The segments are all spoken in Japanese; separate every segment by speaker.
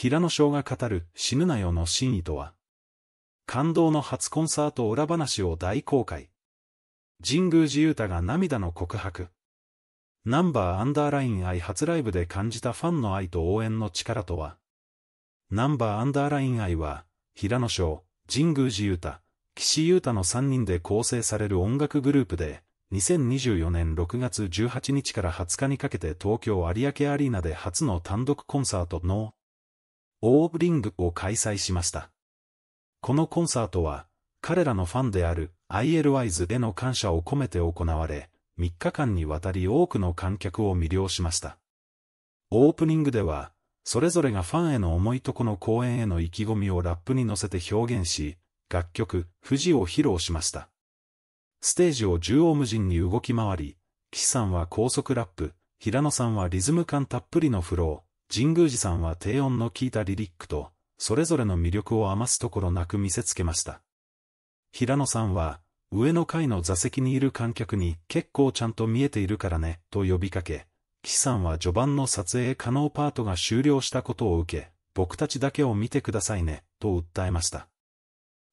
Speaker 1: 平野翔が語る死ぬなよの真意とは、感動の初コンサート裏話を大公開。神宮寺勇太が涙の告白。ナンバーアンダーライン愛初ライブで感じたファンの愛と応援の力とは、ナンバーアンダーライン愛は、平野翔、神宮寺勇太、岸優太の3人で構成される音楽グループで、2024年6月18日から20日にかけて東京有明アリーナで初の単独コンサートのオープニングを開催しました。このコンサートは、彼らのファンである ILYs への感謝を込めて行われ、3日間にわたり多くの観客を魅了しました。オープニングでは、それぞれがファンへの思いとこの公演への意気込みをラップに乗せて表現し、楽曲、富士を披露しました。ステージを縦横無尽に動き回り、岸さんは高速ラップ、平野さんはリズム感たっぷりのフロー、神宮寺さんは低音の効いたリリックと、それぞれの魅力を余すところなく見せつけました。平野さんは、上の階の座席にいる観客に結構ちゃんと見えているからね、と呼びかけ、岸さんは序盤の撮影可能パートが終了したことを受け、僕たちだけを見てくださいね、と訴えました。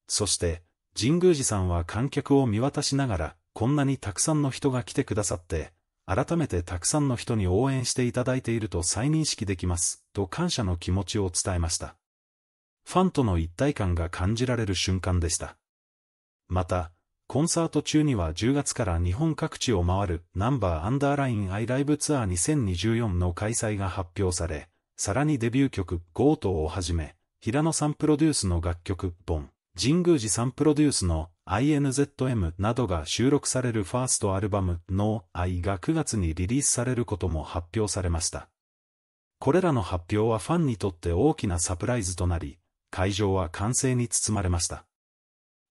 Speaker 1: そして、神宮寺さんは観客を見渡しながら、こんなにたくさんの人が来てくださって、改めてたくさんの人に応援していただいていると再認識できます、と感謝の気持ちを伝えました。ファンとの一体感が感じられる瞬間でした。また、コンサート中には10月から日本各地を回るナンバーアンダーラインアイライブツアー2024の開催が発表され、さらにデビュー曲 GO トをはじめ、平野さんプロデュースの楽曲、ボン。神宮寺さんプロデュースの INZM などが収録されるファーストアルバムの愛が9月にリリースされることも発表されました。これらの発表はファンにとって大きなサプライズとなり、会場は歓声に包まれました。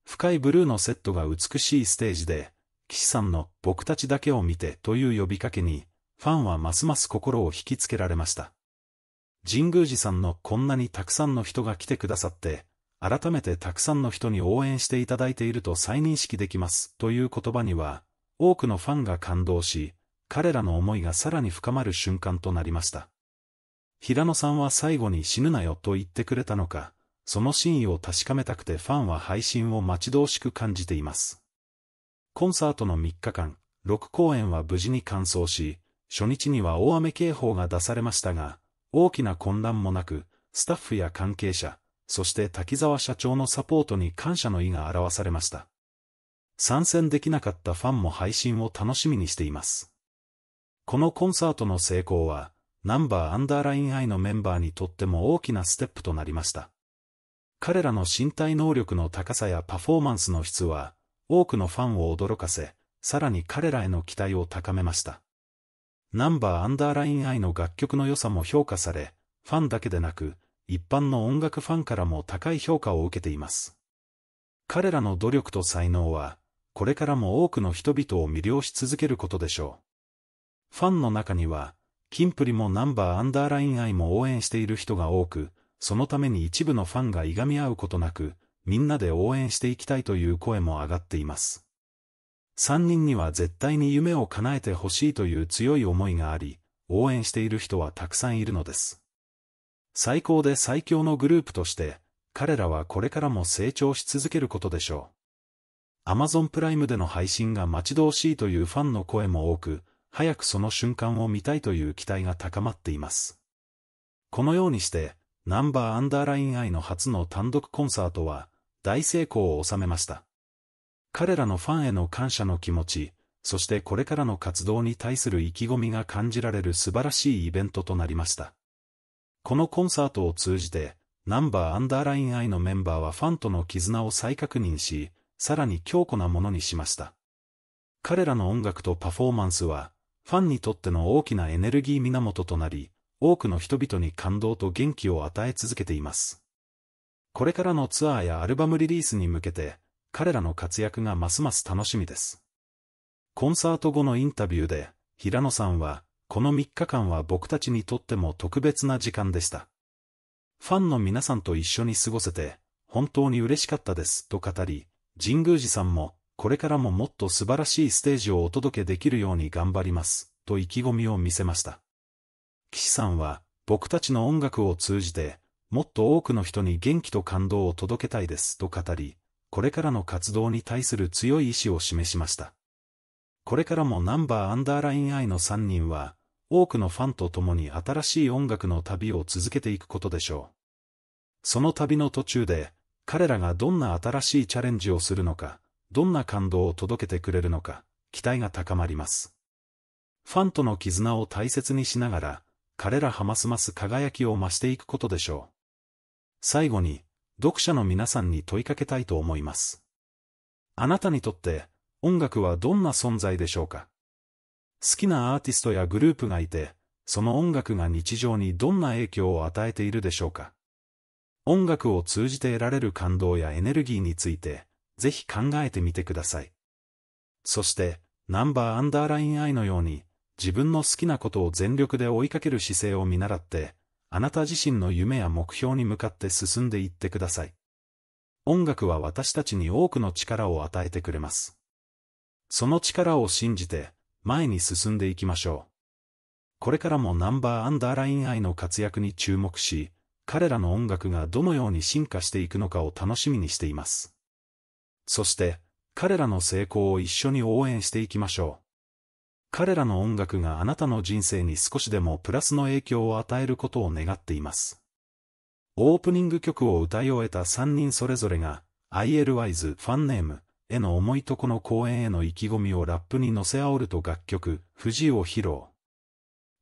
Speaker 1: 深いブルーのセットが美しいステージで、岸さんの僕たちだけを見てという呼びかけに、ファンはますます心を引きつけられました。神宮寺さんのこんなにたくさんの人が来てくださって、改めてたくさんの人に応援していただいていると再認識できます、という言葉には、多くのファンが感動し、彼らの思いがさらに深まる瞬間となりました。平野さんは最後に死ぬなよと言ってくれたのか、その真意を確かめたくてファンは配信を待ち遠しく感じています。コンサートの3日間、6公演は無事に完走し、初日には大雨警報が出されましたが、大きな混乱もなく、スタッフや関係者、そして滝沢社長のサポートに感謝の意が表されました。参戦できなかったファンも配信を楽しみにしています。このコンサートの成功は、ナンバーアンダーラインアイのメンバーにとっても大きなステップとなりました。彼らの身体能力の高さやパフォーマンスの質は、多くのファンを驚かせ、さらに彼らへの期待を高めました。ナンバーアンダーラインアイの楽曲の良さも評価され、ファンだけでなく、一般の音楽ファンからも高い評価を受けています。彼らの努力と才能は、これからも多くの人々を魅了し続けることでしょう。ファンの中には、キンプリもナンバーアンダーライン愛も応援している人が多く、そのために一部のファンがいがみ合うことなく、みんなで応援していきたいという声も上がっています。3人には絶対に夢を叶えてほしいという強い思いがあり、応援している人はたくさんいるのです。最高で最強のグループとして、彼らはこれからも成長し続けることでしょう。Amazon プライムでの配信が待ち遠しいというファンの声も多く、早くその瞬間を見たいという期待が高まっています。このようにして、ナンバーアンダーラインアイの初の単独コンサートは、大成功を収めました。彼らのファンへの感謝の気持ち、そしてこれからの活動に対する意気込みが感じられる素晴らしいイベントとなりました。このコンサートを通じて、ナンバーアンダーライン I のメンバーはファンとの絆を再確認し、さらに強固なものにしました。彼らの音楽とパフォーマンスは、ファンにとっての大きなエネルギー源となり、多くの人々に感動と元気を与え続けています。これからのツアーやアルバムリリースに向けて、彼らの活躍がますます楽しみです。コンサート後のインタビューで、平野さんは、この3日間は僕たちにとっても特別な時間でした。ファンの皆さんと一緒に過ごせて、本当に嬉しかったです、と語り、神宮寺さんも、これからももっと素晴らしいステージをお届けできるように頑張ります、と意気込みを見せました。岸さんは、僕たちの音楽を通じて、もっと多くの人に元気と感動を届けたいです、と語り、これからの活動に対する強い意志を示しました。これからもナンバーアンダーラインアイの3人は、多くのファンと共に新しい音楽の旅を続けていくことでしょう。その旅の途中で、彼らがどんな新しいチャレンジをするのか、どんな感動を届けてくれるのか、期待が高まります。ファンとの絆を大切にしながら、彼らはますます輝きを増していくことでしょう。最後に、読者の皆さんに問いかけたいと思います。あなたにとって、音楽はどんな存在でしょうか好きなアーティストやグループがいて、その音楽が日常にどんな影響を与えているでしょうか音楽を通じて得られる感動やエネルギーについて、ぜひ考えてみてください。そして、ナンバーアンダーラインアイのように、自分の好きなことを全力で追いかける姿勢を見習って、あなた自身の夢や目標に向かって進んでいってください。音楽は私たちに多くの力を与えてくれます。その力を信じて、前に進んでいきましょう。これからもナンバーアンダーライン愛の活躍に注目し、彼らの音楽がどのように進化していくのかを楽しみにしています。そして、彼らの成功を一緒に応援していきましょう。彼らの音楽があなたの人生に少しでもプラスの影響を与えることを願っています。オープニング曲を歌い終えた3人それぞれが、ILY's ファンネーム、への思いとこの公演への意気込みをラップに乗せ煽ると楽曲、藤を披露。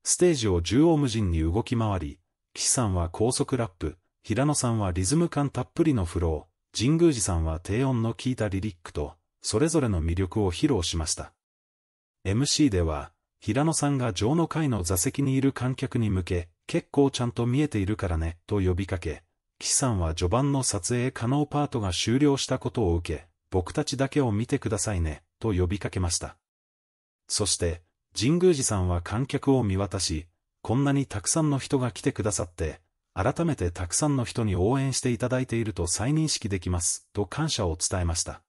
Speaker 1: ステージを縦横無尽に動き回り、岸さんは高速ラップ、平野さんはリズム感たっぷりのフロー、神宮寺さんは低音の効いたリリックと、それぞれの魅力を披露しました。MC では、平野さんが上の階の座席にいる観客に向け、結構ちゃんと見えているからね、と呼びかけ、岸さんは序盤の撮影可能パートが終了したことを受け、僕たちだけを見てくださいね、と呼びかけました。そして、神宮寺さんは観客を見渡し、こんなにたくさんの人が来てくださって、改めてたくさんの人に応援していただいていると再認識できます、と感謝を伝えました。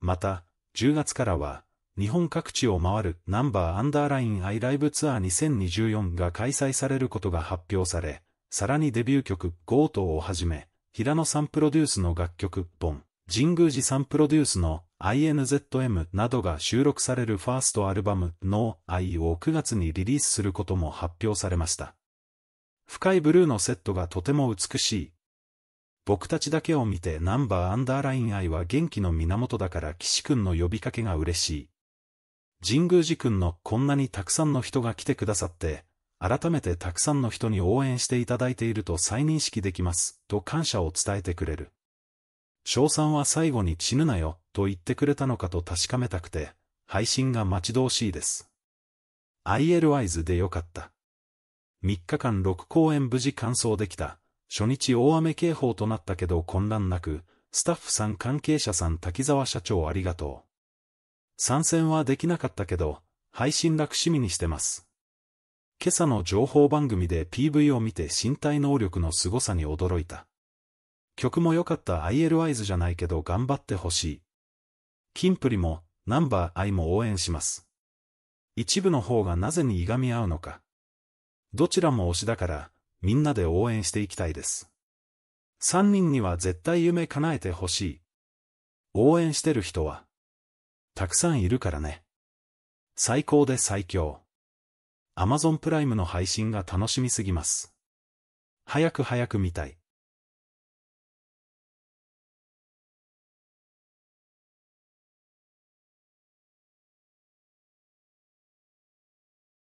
Speaker 1: また、10月からは、日本各地を回るナンバーアンダーラインアイライブツアー2024が開催されることが発表され、さらにデビュー曲、ゴートをはじめ、平野さんプロデュースの楽曲、ボン。神宮寺さんプロデュースの INZM などが収録されるファーストアルバムの愛を9月にリリースすることも発表されました。深いブルーのセットがとても美しい。僕たちだけを見てナンバーアンダーライン愛は元気の源だから岸くんの呼びかけが嬉しい。神宮寺くんのこんなにたくさんの人が来てくださって、改めてたくさんの人に応援していただいていると再認識できます、と感謝を伝えてくれる。翔さんは最後に死ぬなよ、と言ってくれたのかと確かめたくて、配信が待ち遠しいです。IL i s でよかった。3日間6公演無事完走できた。初日大雨警報となったけど混乱なく、スタッフさん関係者さん滝沢社長ありがとう。参戦はできなかったけど、配信楽しみにしてます。今朝の情報番組で PV を見て身体能力の凄さに驚いた。曲も良かった IL i s e じゃないけど頑張ってほしい。キンプリも、ナンバーアイも応援します。一部の方がなぜにいがみ合うのか。どちらも推しだから、みんなで応援していきたいです。三人には絶対夢叶えてほしい。応援してる人は、たくさんいるからね。最高で最強。Amazon プライムの配信が楽しみすぎます。早く早く見たい。